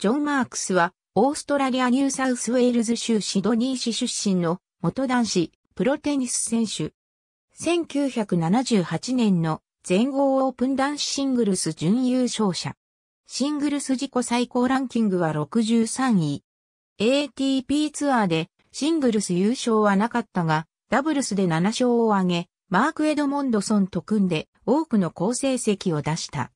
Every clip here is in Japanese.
ジョン・マークスは、オーストラリア・ニューサウスウェールズ州シドニー市出身の元男子、プロテニス選手。1978年の全豪オープン男子シングルス準優勝者。シングルス自己最高ランキングは63位。ATP ツアーでシングルス優勝はなかったが、ダブルスで7勝を挙げ、マーク・エドモンドソンと組んで多くの好成績を出した。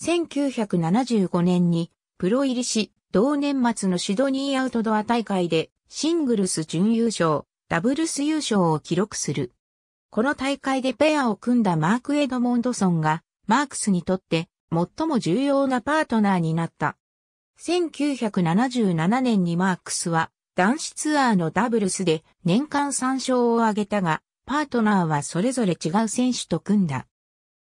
1975年にプロ入りし、同年末のシドニーアウトドア大会でシングルス準優勝、ダブルス優勝を記録する。この大会でペアを組んだマーク・エドモンドソンが、マークスにとって最も重要なパートナーになった。1977年にマークスは男子ツアーのダブルスで年間3勝を挙げたが、パートナーはそれぞれ違う選手と組んだ。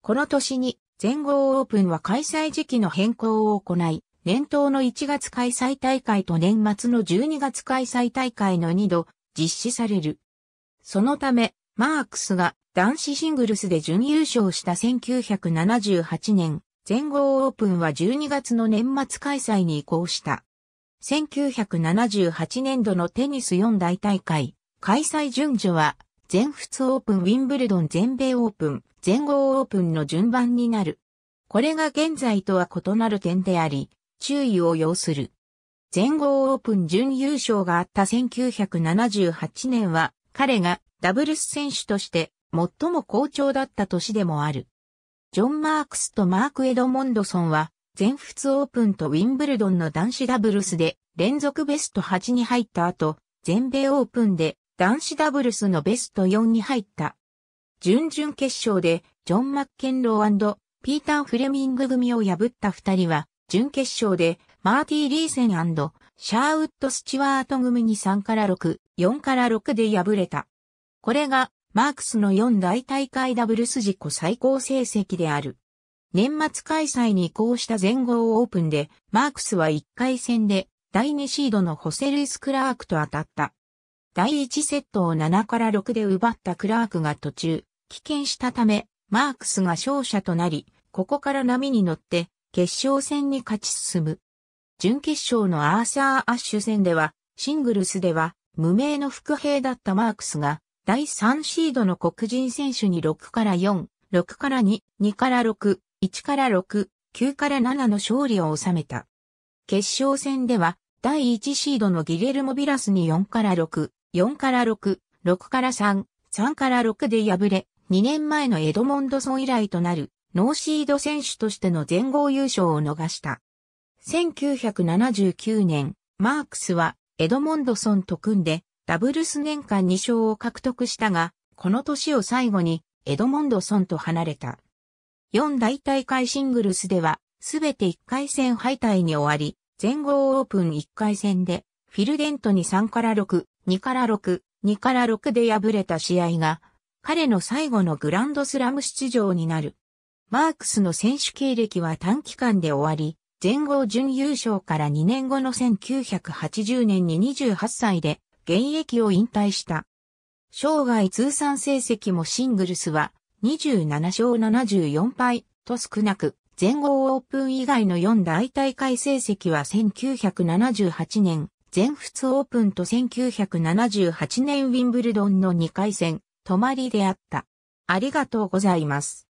この年に全豪オープンは開催時期の変更を行い、年頭の1月開催大会と年末の12月開催大会の2度実施される。そのため、マークスが男子シングルスで準優勝した1978年、全豪オープンは12月の年末開催に移行した。1978年度のテニス4大大会、開催順序は、全仏オープン、ウィンブルドン、全米オープン、全豪オープンの順番になる。これが現在とは異なる点であり、注意を要する。全豪オープン準優勝があった1978年は、彼がダブルス選手として最も好調だった年でもある。ジョン・マークスとマーク・エドモンドソンは、全仏オープンとウィンブルドンの男子ダブルスで連続ベスト8に入った後、全米オープンで男子ダブルスのベスト4に入った。準々決勝でジョン・マッケンローピーター・フレミング組を破った二人は準決勝で、マーティー・リーセンシャーウッド・スチュワート組に3から6、4から6で敗れた。これが、マークスの4大大会ダブルス自己最高成績である。年末開催に移行した全豪オープンで、マークスは1回戦で、第2シードのホセルイス・クラークと当たった。第1セットを7から6で奪ったクラークが途中、棄権したため、マークスが勝者となり、ここから波に乗って、決勝戦に勝ち進む。準決勝のアーサー・アッシュ戦では、シングルスでは無名の副兵だったマークスが、第3シードの黒人選手に6から4、6から2、2から6、1から6、9から7の勝利を収めた。決勝戦では、第1シードのギレルモ・ビラスに4から6、4から6、6から3、3から6で敗れ、2年前のエドモンドソン以来となるノーシード選手としての全豪優勝を逃した。1979年、マークスはエドモンドソンと組んでダブルス年間2勝を獲得したが、この年を最後にエドモンドソンと離れた。4大大会シングルスでは、すべて1回戦敗退に終わり、全豪オープン1回戦で、フィルデントに3から6、2から6、2から6で敗れた試合が、彼の最後のグランドスラム出場になる。マークスの選手経歴は短期間で終わり、全豪準優勝から2年後の1980年に28歳で現役を引退した。生涯通算成績もシングルスは27勝74敗と少なく、全豪オープン以外の4大大会成績は1978年、全仏オープンと1978年ウィンブルドンの2回戦、止まりであった。ありがとうございます。